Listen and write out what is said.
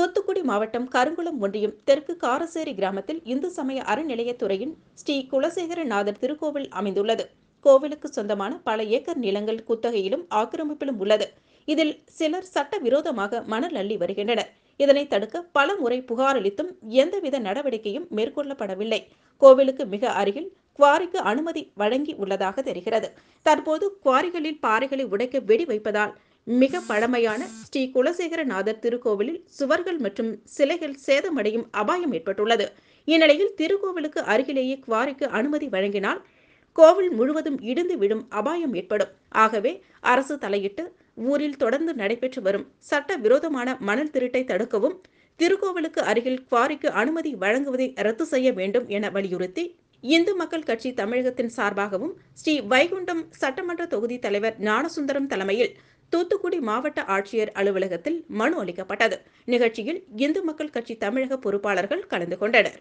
தூத்துக்குடி மாவட்டம் கருங்குளம் ஒன்றியம் தெற்கு காரசேரி கிராமத்தில் இந்து சமய அறநிலையத்துறையின் ஸ்ரீ குலசேகரநாதர் திருக்கோவில் அமைந்துள்ளது கோவிலுக்கு சொந்தமான பல ஏக்கர் நிலங்கள் குத்தகையிலும் ஆக்கிரமிப்பிலும் உள்ளது இதில் சிலர் சட்ட விரோதமாக மணல் அள்ளி வருகின்றனர் இதனை தடுக்க பல முறை புகார் அளித்தும் எந்தவித நடவடிக்கையும் மேற்கொள்ளப்படவில்லை கோவிலுக்கு மிக அருகில் குவாரிக்கு அனுமதி வழங்கி உள்ளதாக தெரிகிறது தற்போது குவாரிகளில் பாறைகளை உடைக்க வெடி வைப்பதால் மிக பழமையான ஸ்ரீ குலசேகரநாதர் திருக்கோவிலில் சுவர்கள் மற்றும் சிலைகள் சேதமடையும் அபாயம் ஏற்பட்டுள்ளது இந்நிலையில் திருக்கோவிலுக்கு அருகிலேயே குவாரிக்கு அனுமதி வழங்கினால் கோவில் முழுவதும் இடிந்து விடும் அபாயம் ஏற்படும் ஆகவே அரசு தலையிட்டு ஊரில் தொடர்ந்து நடைபெற்று வரும் சட்டவிரோதமான மணல் திருட்டை தடுக்கவும் திருக்கோவிலுக்கு அருகில் குவாரிக்கு அனுமதி வழங்குவதை ரத்து செய்ய வேண்டும் என வலியுறுத்தி இந்து மக்கள் கட்சி தமிழகத்தின் சார்பாகவும் ஸ்ரீ வைகுண்டம் சட்டமன்ற தொகுதி தலைவர் ஞானசுந்தரம் தலைமையில் தூத்துக்குடி மாவட்ட ஆட்சியர் அலுவலகத்தில் மனு அளிக்கப்பட்டது நிகழ்ச்சியில் இந்து மக்கள் கட்சி தமிழக பொறுப்பாளர்கள் கலந்து கொண்டனர்